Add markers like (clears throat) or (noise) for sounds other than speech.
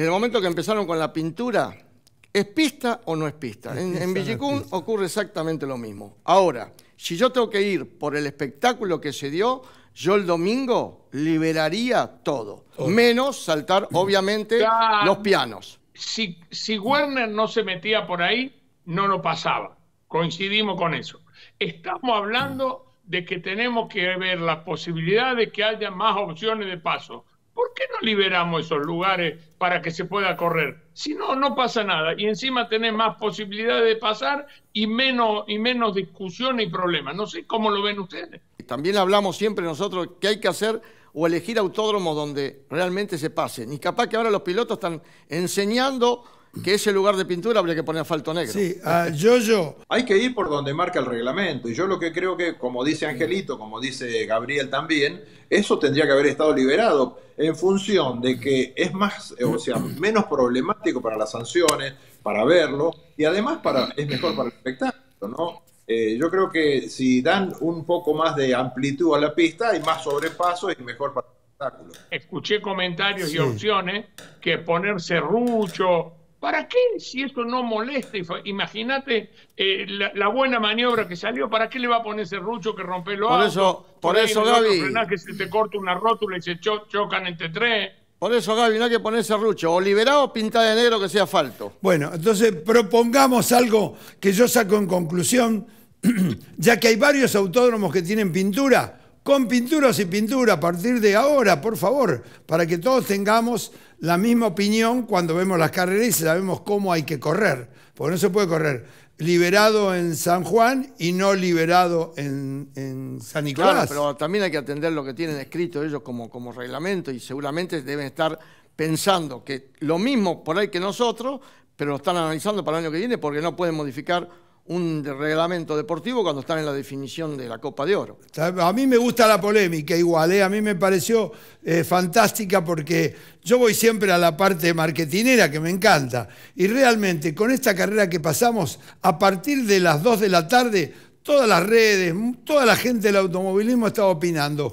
Desde el momento que empezaron con la pintura, ¿es pista o no es pista? en, Villicún ocurre exactamente lo mismo. Ahora, si yo tengo que ir por el espectáculo que se dio, yo el domingo liberaría todo, menos saltar, obviamente, los pianos. Si, si Werner no se metía por ahí, no lo pasaba. Coincidimos con eso. Estamos hablando de que tenemos que ver la posibilidad de que haya más opciones de paso. ¿por qué no liberamos esos lugares para que se pueda correr? Si no, no pasa nada. Y encima tenés más posibilidades de pasar y menos, y menos discusión y problemas. No sé cómo lo ven ustedes. También hablamos siempre nosotros que hay que hacer o elegir autódromos donde realmente se pase. Ni capaz que ahora los pilotos están enseñando que ese lugar de pintura habría que poner asfalto negro. Sí, yo, yo. (laughs) Hay que ir por donde marca el reglamento. Y yo lo que creo que, como dice Angelito, como dice Gabriel también, eso tendría que haber estado liberado en función de que es más, o sea, menos problemático para las sanciones, para verlo, y además para, es mejor para el espectáculo, ¿no? Eh, yo creo que si dan un poco más de amplitud a la pista, hay más sobrepaso y mejor para el espectáculo. Escuché comentarios y opciones que ponerse rucho. ¿Para qué? Si eso no molesta, imagínate eh, la, buena maniobra que salió, ¿para qué le va a poner ese rucho que rompe los Por eso, por eso, Gaby. que se te corta una rótula y se chocan entre tres. Por eso, Gaby, no hay que ese rucho. O liberado o pintado de negro que sea falto. Bueno, entonces propongamos algo que yo saco en conclusión, (clears throat) ya que hay varios autódromos que tienen pintura con pinturas y pintura, a partir de ahora, por favor, para que todos tengamos la misma opinión cuando vemos las carreras y sabemos cómo hay que correr, porque no se puede correr liberado en San Juan y no liberado en, San Nicolás. Claro, pero también hay que atender lo que tienen escrito ellos como, como reglamento y seguramente deben estar pensando que lo mismo por ahí que nosotros, pero lo están analizando para el año que viene porque no pueden modificar un reglamento deportivo cuando están en la definición de la Copa de Oro. A mí me gusta la polémica igual, ¿eh? a mí me pareció eh, fantástica porque yo voy siempre a la parte marketinera que me encanta. Y realmente con esta carrera que pasamos, a partir de las 2 de la tarde, todas las redes, toda la gente del automovilismo estaba opinando.